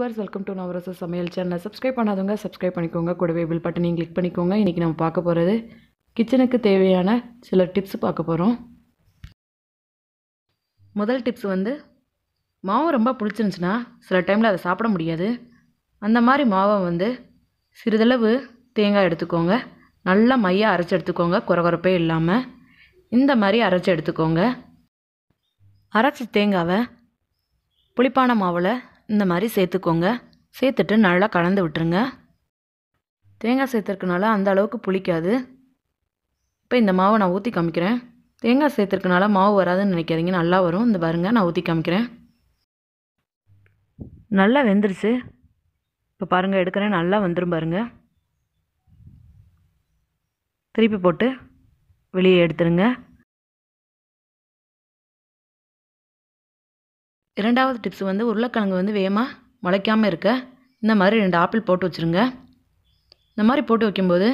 viewers welcome to நவரச சமையல் channel subscribe பண்ணாதவங்க சப்ஸ்கிரைப் பண்ணிக்கோங்க கூடவே பில் பட்டனையும் கிளிக் பண்ணிக்கோங்க இன்றைக்கி நம்ம பார்க்க போகிறது கிச்சனுக்கு தேவையான சில டிப்ஸ் பார்க்க போகிறோம் முதல் டிப்ஸ் வந்து மாவு ரொம்ப பிடிச்சிருந்துச்சுன்னா சில டைமில் அதை சாப்பிட முடியாது அந்த மாதிரி மாவை வந்து சிறிதளவு தேங்காய் எடுத்துக்கோங்க நல்லா மையாக அரைச்சி எடுத்துக்கோங்க குறகுறப்பே இல்லாமல் இந்த மாதிரி அரைச்சி எடுத்துக்கோங்க அரைச்சி தேங்காவை புளிப்பான மாவில் இந்த மாதிரி சேர்த்துக்கோங்க சேர்த்துட்டு நல்லா கலந்து விட்டுருங்க தேங்காய் சேர்த்துருக்கனால அந்த அளவுக்கு புளிக்காது இப்போ இந்த மாவை நான் ஊற்றி காமிக்கிறேன் தேங்காய் சேர்த்துருக்கனால மாவு வராதுன்னு நினைக்காதீங்க நல்லா வரும் இந்த பாருங்கள் நான் ஊற்றி காமிக்கிறேன் நல்லா வெந்துருச்சு இப்போ பாருங்கள் எடுக்கிறேன் நல்லா வந்துடும் பாருங்கள் திருப்பி போட்டு வெளியே எடுத்துருங்க இரண்டாவது டிப்ஸ் வந்து உருளைக்கிழங்கு வந்து வேகமாக முளைக்காமல் இருக்க இந்த மாதிரி ரெண்டு ஆப்பிள் போட்டு வச்சுருங்க இந்த மாதிரி போட்டு வைக்கும்போது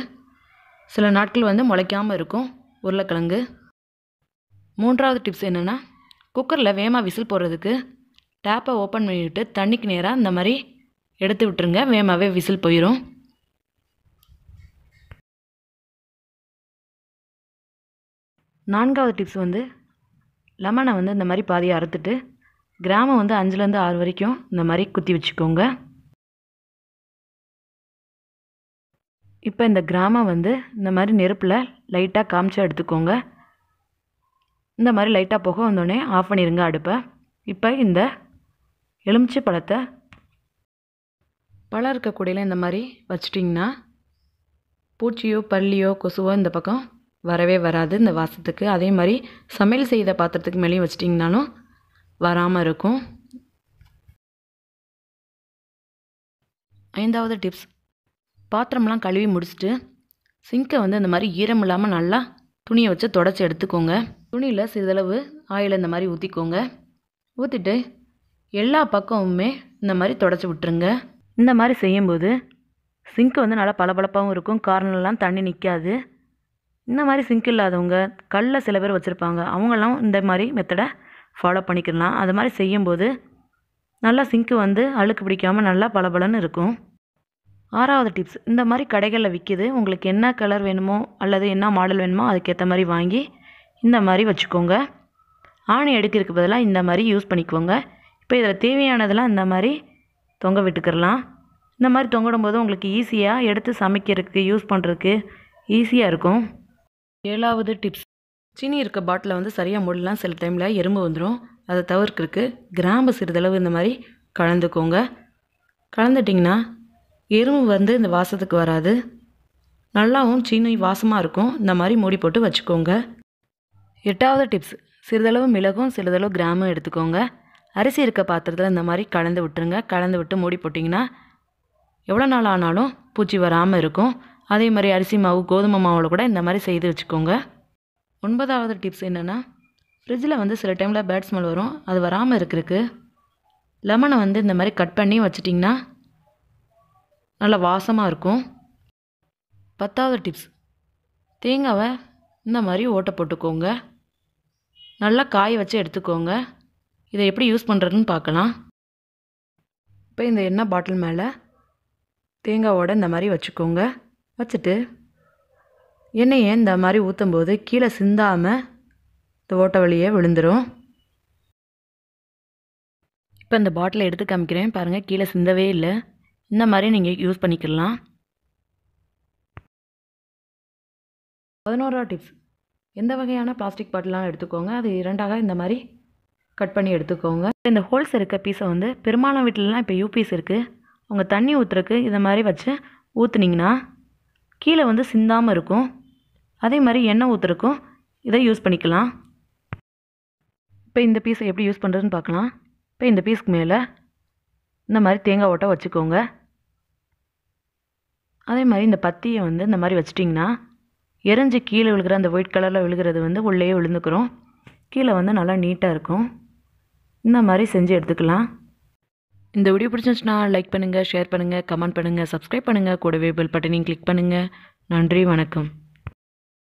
சில நாட்கள் வந்து முளைக்காமல் இருக்கும் உருளைக்கிழங்கு மூன்றாவது டிப்ஸ் என்னென்னா குக்கரில் வேகமாக விசில் போடுறதுக்கு டேப்பை ஓப்பன் பண்ணிவிட்டு தண்ணிக்கு நேராக இந்த மாதிரி எடுத்து விட்டுருங்க வேகமாகவே விசில் போயிடும் நான்காவது டிப்ஸ் வந்து லெமனை வந்து இந்த மாதிரி பாதியாக அறுத்துட்டு கிராமம் வந்து அஞ்சுலேருந்து ஆறு வரைக்கும் இந்த மாதிரி குத்தி வச்சுக்கோங்க இப்போ இந்த கிராமம் வந்து இந்த மாதிரி நெருப்பில் லைட்டாக காமிச்சு எடுத்துக்கோங்க இந்த மாதிரி லைட்டாக போக வந்தோடனே ஆஃப் பண்ணிடுங்க அடுப்பை இப்போ இந்த எலுமிச்சை பழத்தை பழம் இருக்க இந்த மாதிரி வச்சிட்டிங்கன்னா பூச்சியோ பள்ளியோ கொசுவோ இந்த பக்கம் வரவே வராது இந்த வாசத்துக்கு அதே மாதிரி சமையல் செய்த பாத்திரத்துக்கு மேலேயும் வச்சிட்டிங்கனாலும் வராமல் இருக்கும் ஐந்தாவது டிப்ஸ் பாத்திரம்லாம் கழுவி முடிச்சுட்டு சிங்கை வந்து இந்த மாதிரி ஈரம் இல்லாமல் நல்லா துணியை வச்சு தொடச்சி எடுத்துக்கோங்க துணியில் சிறிதளவு ஆயில் இந்த மாதிரி ஊற்றிக்கோங்க ஊற்றிட்டு எல்லா பக்கமுமே இந்த மாதிரி தொடச்சி விட்டுருங்க இந்த மாதிரி செய்யும்போது சிங்க் வந்து நல்லா பளபளப்பாகவும் இருக்கும் கார்னர்லாம் தண்ணி நிற்காது இந்த மாதிரி சிங்க் இல்லாதவங்க கல்லில் சில பேர் வச்சுருப்பாங்க அவங்களாம் இந்த மாதிரி மெத்தடை ஃபாலோ பண்ணிக்கலாம் அது மாதிரி செய்யும்போது நல்லா சிங்க்கு வந்து அழுக்கு பிடிக்காமல் நல்லா பளபளன்னு இருக்கும் ஆறாவது டிப்ஸ் இந்த மாதிரி கடைகளில் விற்கிது உங்களுக்கு என்ன கலர் வேணுமோ அல்லது என்ன மாடல் வேணுமோ அதுக்கேற்ற மாதிரி வாங்கி இந்த மாதிரி வச்சுக்கோங்க ஆணி எடுக்கிறதுக்கு பதிலாக இந்த மாதிரி யூஸ் பண்ணிக்கோங்க இப்போ இதில் தேவையானதெல்லாம் இந்த மாதிரி தொங்க விட்டுக்கிறலாம் இந்த மாதிரி தொங்கடும் போது உங்களுக்கு ஈஸியாக எடுத்து சமைக்கிறதுக்கு யூஸ் பண்ணுறதுக்கு ஈஸியாக இருக்கும் ஏழாவது டிப்ஸ் சீனி இருக்க பாட்டிலை வந்து சரியாக மூடலாம் சில டைமில் எறும்பு வந்துடும் அதை தவிர்க்கிறதுக்கு கிராம்பு சிறிதளவு இந்த மாதிரி கலந்துக்கோங்க கலந்துட்டிங்கன்னா எறும்பு வந்து இந்த வாசத்துக்கு வராது நல்லாவும் சீனி வாசமாக இருக்கும் இந்த மாதிரி மூடி போட்டு வச்சுக்கோங்க எட்டாவது டிப்ஸ் சிறிதளவு மிளகும் சிறிதளவு கிராமும் எடுத்துக்கோங்க அரிசி இருக்க பாத்திரத்தில் இந்த மாதிரி கலந்து விட்டுருங்க கலந்து விட்டு மூடி போட்டிங்கன்னா எவ்வளோ நாள் ஆனாலும் பூச்சி வராமல் இருக்கும் அதே மாதிரி அரிசி மாவு கோதுமை மாவில் கூட இந்த மாதிரி செய்து வச்சுக்கோங்க ஒன்பதாவது டிப்ஸ் என்னென்னா ஃப்ரிட்ஜில் வந்து சில டைமில் பேட் ஸ்மெல் வரும் அது வராமல் இருக்கிறதுக்கு லெமனை வந்து இந்த மாதிரி கட் பண்ணி வச்சிட்டிங்கன்னா நல்லா வாசமாக இருக்கும் பத்தாவது டிப்ஸ் தேங்காவை இந்த மாதிரி ஓட்டை போட்டுக்கோங்க நல்லா காய வச்சு எடுத்துக்கோங்க இதை எப்படி யூஸ் பண்ணுறதுன்னு பார்க்கலாம் இப்போ இந்த எண்ணெய் பாட்டில் மேலே தேங்காவோட இந்த மாதிரி வச்சுக்கோங்க வச்சுட்டு என்னையே இந்த மாதிரி ஊற்றும்போது கீழே சிந்தாமல் இந்த ஓட்ட வழியே விழுந்துடும் இப்போ இந்த பாட்டிலை எடுத்து காமிக்கிறேன் பாருங்கள் கீழே சிந்தவே இல்லை இந்த மாதிரி நீங்கள் யூஸ் பண்ணிக்கலாம் பதினோரா டிப்ஸ் எந்த வகையான பிளாஸ்டிக் பாட்டிலாம் எடுத்துக்கோங்க அது இரண்டாக இந்த மாதிரி கட் பண்ணி எடுத்துக்கோங்க இந்த ஹோல்ஸ் இருக்க பீஸை வந்து பெரும்பாலும் வீட்டிலலாம் இப்போ யூபிஎஸ் இருக்குது உங்கள் தண்ணி ஊற்றுறக்கு இதை மாதிரி வச்சு ஊற்றுனீங்கன்னா கீழே வந்து சிந்தாமல் இருக்கும் அதே மாதிரி எண்ணெய் ஊற்றுறக்கும் இதை யூஸ் பண்ணிக்கலாம் இப்போ இந்த பீஸை எப்படி யூஸ் பண்ணுறதுன்னு பார்க்கலாம் இப்போ இந்த பீஸ்க்கு மேலே இந்த மாதிரி தேங்காய் ஓட்டை வச்சுக்கோங்க அதே மாதிரி இந்த பத்தியை வந்து இந்த மாதிரி வச்சிட்டிங்கன்னா எரிஞ்சு கீழே விழுகிற அந்த ஒயிட் கலரில் விழுகிறது வந்து உள்ளே விழுந்துக்கிறோம் கீழே வந்து நல்லா நீட்டாக இருக்கும் இந்த மாதிரி செஞ்சு எடுத்துக்கலாம் இந்த வீடியோ பிடிச்சிருந்துச்சுன்னா லைக் பண்ணுங்கள் ஷேர் பண்ணுங்கள் கமெண்ட் பண்ணுங்கள் சப்ஸ்கிரைப் பண்ணுங்கள் கூடவே பெல் பட்டனையும் கிளிக் பண்ணுங்கள் நன்றி வணக்கம்